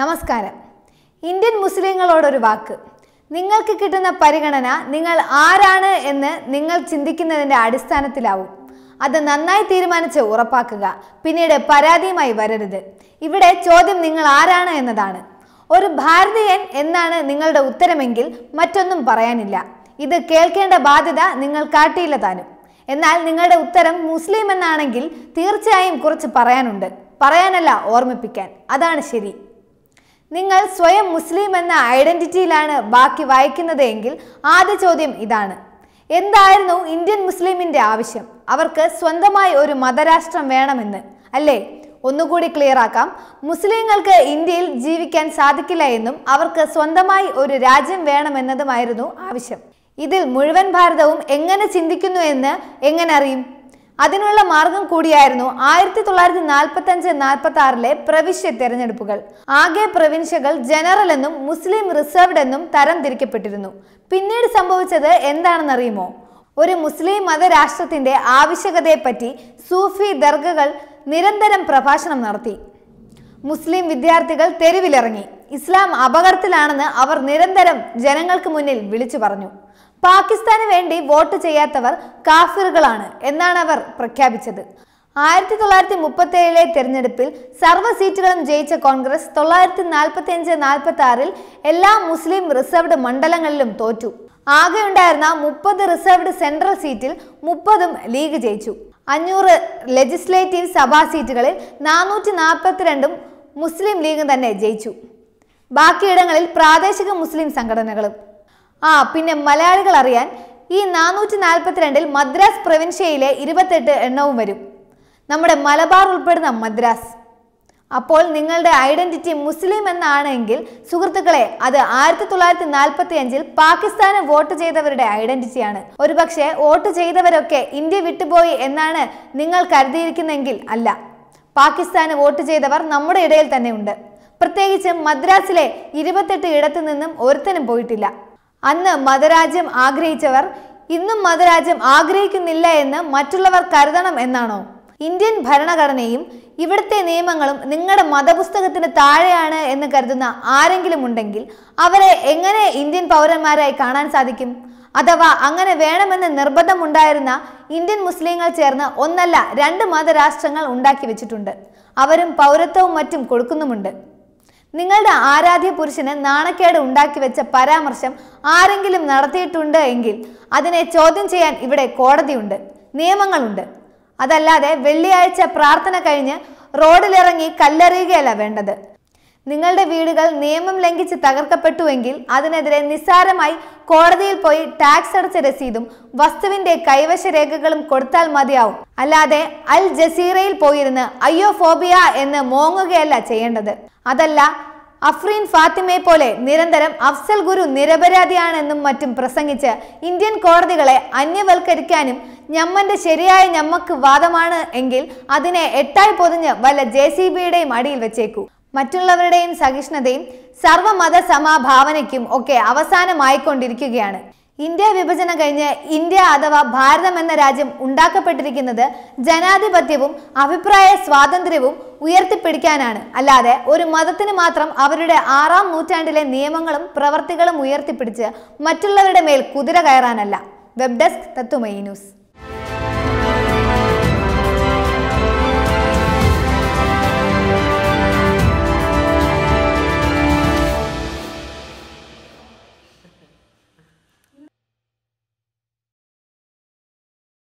നമസ്കാരം ഇന്ത്യൻ മുസ്ലിങ്ങളോടൊരു വാക്ക് നിങ്ങൾക്ക് കിട്ടുന്ന പരിഗണന നിങ്ങൾ ആരാണ് എന്ന് നിങ്ങൾ ചിന്തിക്കുന്നതിൻ്റെ അടിസ്ഥാനത്തിലാവും അത് നന്നായി തീരുമാനിച്ച് ഉറപ്പാക്കുക പിന്നീട് പരാതിയുമായി വരരുത് ഇവിടെ ചോദ്യം നിങ്ങൾ ആരാണ് എന്നതാണ് ഒരു ഭാരതീയൻ എന്നാണ് നിങ്ങളുടെ ഉത്തരമെങ്കിൽ മറ്റൊന്നും പറയാനില്ല ഇത് കേൾക്കേണ്ട ബാധ്യത നിങ്ങൾ കാട്ടിയില്ല താനും എന്നാൽ നിങ്ങളുടെ ഉത്തരം മുസ്ലിം എന്നാണെങ്കിൽ തീർച്ചയായും കുറച്ച് പറയാനുണ്ട് പറയാനല്ല ഓർമ്മിപ്പിക്കാൻ അതാണ് ശരി നിങ്ങൾ സ്വയം മുസ്ലിം എന്ന ഐഡന്റിറ്റിയിലാണ് ബാക്കി വായിക്കുന്നത് എങ്കിൽ ആദ്യ ചോദ്യം ഇതാണ് എന്തായിരുന്നു ഇന്ത്യൻ മുസ്ലിമിൻ്റെ ആവശ്യം അവർക്ക് സ്വന്തമായി ഒരു മതരാഷ്ട്രം വേണമെന്ന് അല്ലേ ഒന്നുകൂടി ക്ലിയർ ആക്കാം മുസ്ലിങ്ങൾക്ക് ഇന്ത്യയിൽ ജീവിക്കാൻ സാധിക്കില്ല എന്നും അവർക്ക് സ്വന്തമായി ഒരു രാജ്യം വേണമെന്നതുമായിരുന്നു ആവശ്യം ഇതിൽ മുഴുവൻ ഭാരതവും എങ്ങനെ ചിന്തിക്കുന്നു എന്ന് എങ്ങനെ അറിയും അതിനുള്ള മാർഗം കൂടിയായിരുന്നു ആയിരത്തി തൊള്ളായിരത്തി നാൽപ്പത്തി അഞ്ച് നാൽപ്പത്തി ആറിലെ പ്രവിശ്യ തെരഞ്ഞെടുപ്പുകൾ ആകെ പ്രവിശ്യകൾ ജനറൽ എന്നും മുസ്ലിം റിസർവ്ഡ് എന്നും തരം തിരിക്കപ്പെട്ടിരുന്നു പിന്നീട് സംഭവിച്ചത് എന്താണെന്നറിയുമോ ഒരു മുസ്ലിം മതരാഷ്ട്രത്തിന്റെ ആവശ്യകതയെപ്പറ്റി സൂഫി ദർഗകൾ നിരന്തരം പ്രഭാഷണം നടത്തി മുസ്ലിം വിദ്യാർത്ഥികൾ തെരുവിലിറങ്ങി ഇസ്ലാം അപകടത്തിലാണെന്ന് അവർ നിരന്തരം ജനങ്ങൾക്ക് മുന്നിൽ വിളിച്ചു പറഞ്ഞു പാകിസ്ഥാന് വേണ്ടി വോട്ട് ചെയ്യാത്തവർ കാഫിറുകളാണ് എന്നാണ് അവർ പ്രഖ്യാപിച്ചത് ആയിരത്തി തൊള്ളായിരത്തി മുപ്പത്തി ഏഴിലെ തെരഞ്ഞെടുപ്പിൽ സർവ്വ സീറ്റുകളും ജയിച്ച കോൺഗ്രസ് തൊള്ളായിരത്തി നാൽപ്പത്തി അഞ്ച് നാൽപ്പത്തി ആറിൽ എല്ലാ മുസ്ലിം റിസർവ്ഡ് മണ്ഡലങ്ങളിലും തോറ്റു ആകെയുണ്ടായിരുന്ന മുപ്പത് റിസർവ്ഡ് സെൻട്രൽ സീറ്റിൽ മുപ്പതും ലീഗ് ജയിച്ചു അഞ്ഞൂറ് ലെജിസ്ലേറ്റീവ് സഭാ സീറ്റുകളിൽ നാനൂറ്റി നാൽപ്പത്തിരണ്ടും മുസ്ലിം ലീഗും തന്നെ ജയിച്ചു ബാക്കിയിടങ്ങളിൽ പ്രാദേശിക മുസ്ലിം സംഘടനകളും ആ പിന്നെ മലയാളികൾ അറിയാൻ ഈ നാനൂറ്റി നാൽപ്പത്തിരണ്ടിൽ മദ്രാസ് പ്രവിൻഷ്യയിലെ ഇരുപത്തെട്ട് എണ്ണവും വരും നമ്മുടെ മലബാർ ഉൾപ്പെടുന്ന മദ്രാസ് അപ്പോൾ നിങ്ങളുടെ ഐഡന്റിറ്റി മുസ്ലിം എന്നാണെങ്കിൽ സുഹൃത്തുക്കളെ അത് ആയിരത്തി തൊള്ളായിരത്തി നാൽപ്പത്തി അഞ്ചിൽ പാകിസ്ഥാന് വോട്ട് ചെയ്തവരുടെ ഐഡന്റിറ്റിയാണ് ഒരുപക്ഷെ വോട്ട് ചെയ്തവരൊക്കെ ഇന്ത്യ വിട്ടുപോയി എന്നാണ് നിങ്ങൾ കരുതിയിരിക്കുന്നെങ്കിൽ അല്ല പാകിസ്ഥാന് വോട്ട് ചെയ്തവർ നമ്മുടെ ഇടയിൽ തന്നെ ഉണ്ട് പ്രത്യേകിച്ച് മദ്രാസിലെ ഇരുപത്തെട്ട് ഇടത്തു നിന്നും ഒരുത്തനും പോയിട്ടില്ല അന്ന് മതരാജ്യം ആഗ്രഹിച്ചവർ ഇന്നും മതരാജ്യം ആഗ്രഹിക്കുന്നില്ല എന്ന് മറ്റുള്ളവർ കരുതണം എന്നാണോ ഇന്ത്യൻ ഭരണഘടനയും ഇവിടുത്തെ നിയമങ്ങളും നിങ്ങളുടെ മതപുസ്തകത്തിന് താഴെയാണ് എന്ന് കരുതുന്ന ആരെങ്കിലും ഉണ്ടെങ്കിൽ അവരെ എങ്ങനെ ഇന്ത്യൻ പൗരന്മാരായി കാണാൻ സാധിക്കും അഥവാ അങ്ങനെ വേണമെന്ന് നിർബന്ധമുണ്ടായിരുന്ന ഇന്ത്യൻ മുസ്ലിങ്ങൾ ചേർന്ന് ഒന്നല്ല രണ്ട് മതരാഷ്ട്രങ്ങൾ ഉണ്ടാക്കി വെച്ചിട്ടുണ്ട് അവരും പൗരത്വവും മറ്റും കൊടുക്കുന്നുമുണ്ട് നിങ്ങളുടെ ആരാധ്യ പുരുഷന് നാണക്കേട് ഉണ്ടാക്കി വെച്ച പരാമർശം ആരെങ്കിലും നടത്തിയിട്ടുണ്ട് എങ്കിൽ അതിനെ ചോദ്യം ചെയ്യാൻ ഇവിടെ കോടതിയുണ്ട് നിയമങ്ങളുണ്ട് അതല്ലാതെ വെള്ളിയാഴ്ച പ്രാർത്ഥന കഴിഞ്ഞ് റോഡിലിറങ്ങി കല്ലെറിയുകയല്ല വേണ്ടത് നിങ്ങളുടെ വീടുകൾ നിയമം ലംഘിച്ച് തകർക്കപ്പെട്ടുവെങ്കിൽ അതിനെതിരെ നിസ്സാരമായി കോടതിയിൽ പോയി ടാക്സ് അടച്ച രസീതും വസ്തുവിന്റെ കൈവശ രേഖകളും കൊടുത്താൽ മതിയാവും അല്ലാതെ അൽ ജസീറയിൽ പോയിരുന്ന് അയ്യോ എന്ന് മോങ്ങുകയല്ല ചെയ്യേണ്ടത് അതല്ല അഫ്രീൻ ഫാത്തിമയെ പോലെ നിരന്തരം അഫ്സൽ ഗുരു നിരപരാധിയാണെന്നും മറ്റും പ്രസംഗിച്ച് ഇന്ത്യൻ കോടതികളെ അന്യവൽക്കരിക്കാനും ഞമ്മന്റെ ശരിയായ ഞമ്മക്ക് വാദമാണ് എങ്കിൽ അതിനെ എട്ടായി പൊതിഞ്ഞ് വല്ല ജെ സി ബിയുടെയും അടിയിൽ വെച്ചേക്കൂ മറ്റുള്ളവരുടെയും സഹിഷ്ണുതയും സർവമത സമാഭാവനയ്ക്കും ഒക്കെ അവസാനമായിക്കൊണ്ടിരിക്കുകയാണ് ഇന്ത്യ വിഭജനം കഴിഞ്ഞ് ഇന്ത്യ അഥവാ ഭാരതം എന്ന രാജ്യം ഉണ്ടാക്കപ്പെട്ടിരിക്കുന്നത് ജനാധിപത്യവും അഭിപ്രായ സ്വാതന്ത്ര്യവും ഉയർത്തിപ്പിടിക്കാനാണ് അല്ലാതെ ഒരു മതത്തിന് മാത്രം അവരുടെ ആറാം നൂറ്റാണ്ടിലെ നിയമങ്ങളും പ്രവർത്തികളും ഉയർത്തിപ്പിടിച്ച് മറ്റുള്ളവരുടെ മേൽ കുതിര കയറാനല്ല വെബ് ഡെസ്ക് തത്തുമയി ന്യൂസ്